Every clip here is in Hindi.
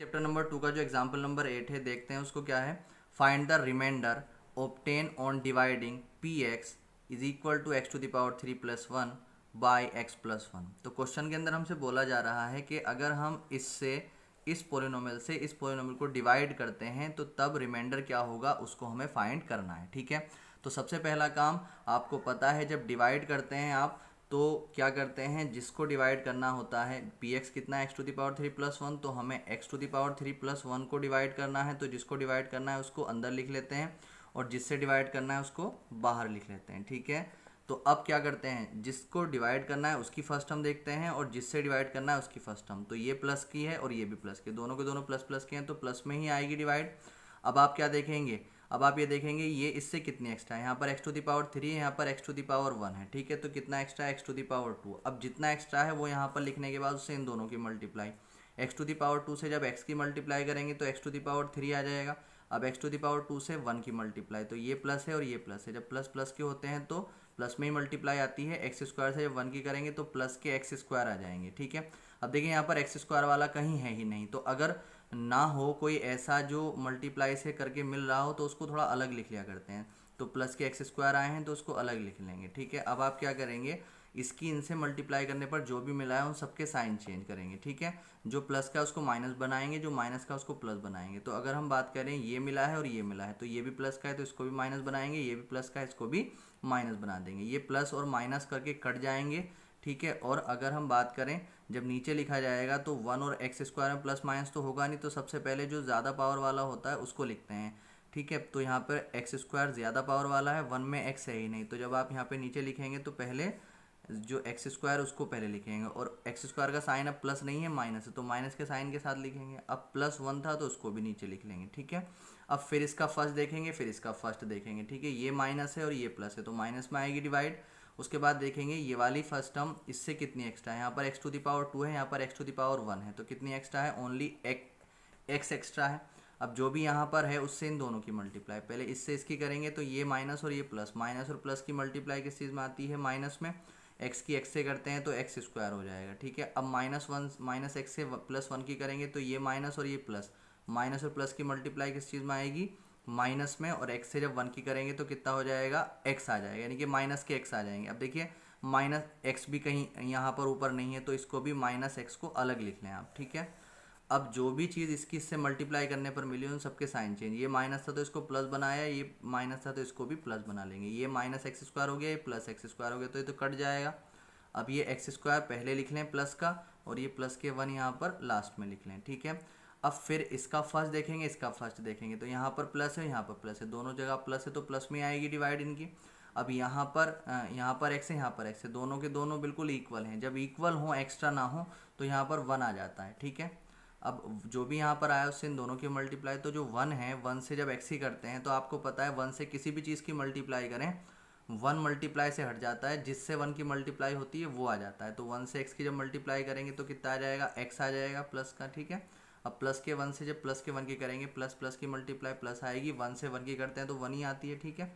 चैप्टर नंबर टू का जो एग्जाम्पल नंबर एट है देखते हैं उसको क्या है find the remainder obtained on dividing P X is equal to X to the power three plus one by X plus one तो क्वेश्चन के अंदर हमसे बोला जा रहा है कि अगर हम इससे इस पोलिनोमल से इस पोलिनोमल को डिवाइड करते हैं तो तब रिमाइंडर क्या होगा उसको हमें फाइंड करना है ठीक है तो सबसे पहला काम आपको पता है जब डिवाइड करते हैं आप तो क्या करते हैं जिसको डिवाइड करना होता है पी एक्स कितना X to the power three plus one तो हमें X to the power three plus one को डिवाइड करना है तो जिसको डिवाइड करना है उसको अंदर लिख लेते हैं और जिससे डिवाइड करना है उसको बाहर लिख लेते हैं ठीक है तो अब क्या करते हैं जिसको डिवाइड करना है उसकी फर्स्ट हम देखते हैं और जिससे डिवाइड करना है उसकी फर्स्ट हम तो ये प्लस की है और ये भी प्लस की दोनों के दोनों प्लस प्लस के हैं तो प्लस में ही आएगी डिवाइड अब आप क्या देखेंगे अब आप ये देखेंगे ये इससे कितनी एक्स्ट्रा है यहाँ पर X to the power three है यहाँ पर X to the power one है ठीक है तो कितना extra X to the power two अब जितना एक्स्ट्रा है वो यहाँ पर लिखने के बाद उससे इन दोनों की multiply X to the power two से जब एक्स की मल्टीप्लाई करेंगे तो X to the power three आ जाएगा अब X to the power two से वन की मल्टीप्लाई तो ये प्लस है और ये प्लस है जब प्लस प्लस के होते हैं तो प्लस में ही मल्टीप्लाई आती है एक्स स्क्वायर से जब वन की करेंगे तो प्लस के एक्स स्क्वायर आ जाएंगे ठीक है अब देखिए यहाँ पर एक्स स्क्वायर वाला कहीं है ही नहीं तो अगर ना हो कोई ऐसा जो मल्टीप्लाई से करके मिल रहा हो तो उसको थोड़ा अलग लिख लिया करते हैं तो प्लस के एक्स स्क्वायर आए हैं तो उसको अलग लिख लेंगे ठीक है अब आप क्या करेंगे इसकी इनसे मल्टीप्लाई करने पर जो भी मिला है उन सबके साइन चेंज करेंगे ठीक है जो प्लस का उसको माइनस बनाएंगे जो माइनस का उसको प्लस बनाएंगे तो अगर हम बात करें ये मिला है और ये मिला है तो ये भी प्लस का है तो इसको भी माइनस बनाएंगे ये भी प्लस का है इसको भी माइनस बना देंगे ये प्लस और माइनस करके कट जाएंगे ठीक है और अगर हम बात करें जब नीचे लिखा जाएगा तो वन और एक्स स्क्वायर में प्लस माइनस तो होगा नहीं तो सबसे पहले जो ज़्यादा पावर वाला होता है उसको लिखते हैं ठीक है तो यहाँ पर एक्स स्क्वायर ज़्यादा पावर वाला है वन में एक्स है ही नहीं तो जब आप यहाँ पर नीचे लिखेंगे तो पहले जो एक्स स्क्वायर उसको पहले लिखेंगे और एक्स स्क्वायर का साइन अब प्लस नहीं है माइनस है तो माइनस के साइन के साथ लिखेंगे अब प्लस वन था तो उसको भी नीचे लिख लेंगे ठीक है अब फिर इसका फर्स्ट देखेंगे फिर इसका फर्स्ट देखेंगे ठीक है ये माइनस है और ये प्लस है तो माइनस में आएगी डिवाइड उसके बाद देखेंगे ये वाली फर्स्ट टर्म इससे कितनी एक्स्ट्रा है यहाँ पर X to the power two है यहाँ पर X to the power one है तो कितनी एक्स्ट्रा है ओनली एक एक्स एक्स्ट्रा है अब जो भी यहाँ पर है उससे इन दोनों की मल्टीप्लाई पहले इससे इसकी करेंगे तो ये माइनस और ये प्लस माइनस और प्लस की मल्टीप्लाई किस चीज़ में आती है माइनस में एक्स की एक्स से करते हैं तो एक्स स्क्वायर हो जाएगा ठीक है अब माइनस वन माइनस एक्स से प्लस वन की करेंगे तो ये माइनस और ये प्लस माइनस और प्लस की मल्टीप्लाई किस चीज़ में आएगी माइनस में और एक्स से जब वन की करेंगे तो कितना हो जाएगा एक्स आ जाएगा यानी कि माइनस के एक्स आ जाएंगे अब देखिए माइनस एक्स भी कहीं यहाँ पर ऊपर नहीं है तो इसको भी माइनस एक्स को अलग लिख लें आप ठीक है अब जो भी चीज़ इसकी इससे मल्टीप्लाई करने पर मिली उन सबके साइन चेंज ये माइनस था तो इसको प्लस बनाया ये माइनस था तो इसको भी प्लस बना लेंगे ये माइनस एक्स स्क्वायर हो गया ये प्लस एक्स स्क्वायर हो गया तो ये तो कट जाएगा अब ये एक्स स्क्वायर पहले लिख लें प्लस का और ये प्लस के वन यहाँ पर लास्ट में लिख लें ठीक है अब फिर इसका फर्स्ट देखेंगे इसका फर्स्ट देखेंगे तो यहाँ पर प्लस है यहाँ पर प्लस है दोनों जगह प्लस है तो प्लस में आएगी डिवाइड इनकी अब यहाँ पर यहाँ पर एक्स है यहाँ पर एक्स है दोनों के दोनों बिल्कुल इक्वल हैं जब इक्वल हो एक्स्ट्रा ना हो तो यहाँ पर वन आ जाता है ठीक है अब जो भी यहाँ पर आया उससे इन दोनों की मल्टीप्लाई तो जो वन है वन से जब एक्स ही करते हैं तो आपको पता है वन से किसी भी चीज़ की मल्टीप्लाई करें वन मल्टीप्लाई से हट जाता है जिससे वन की मल्टीप्लाई होती है वो आ जाता है तो वन से एक्स की जब मल्टीप्लाई करेंगे तो कितना आ जाएगा एक्स आ जाएगा प्लस का ठीक है अब प्लस के वन से जब प्लस के वन की करेंगे प्लस प्लस की मल्टीप्लाई प्लस आएगी वन से वन की करते हैं तो वन ही आती है ठीक है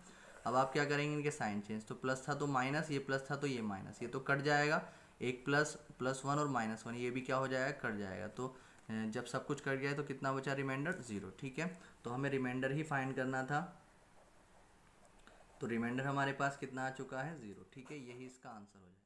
अब आप क्या करेंगे इनके साइन चेंज तो प्लस था तो माइनस ये प्लस था तो ये माइनस ये तो कट जाएगा एक प्लस प्लस वन और माइनस वन ये भी क्या हो जाएगा कट जाएगा तो जब सब कुछ कट गया तो कितना बचा रिमाइंडर ज़ीरो ठीक है तो हमें रिमाइंडर ही फाइंड करना था तो रिमाइंडर हमारे पास कितना आ चुका है ज़ीरो ठीक है यही इसका आंसर हो जाएगा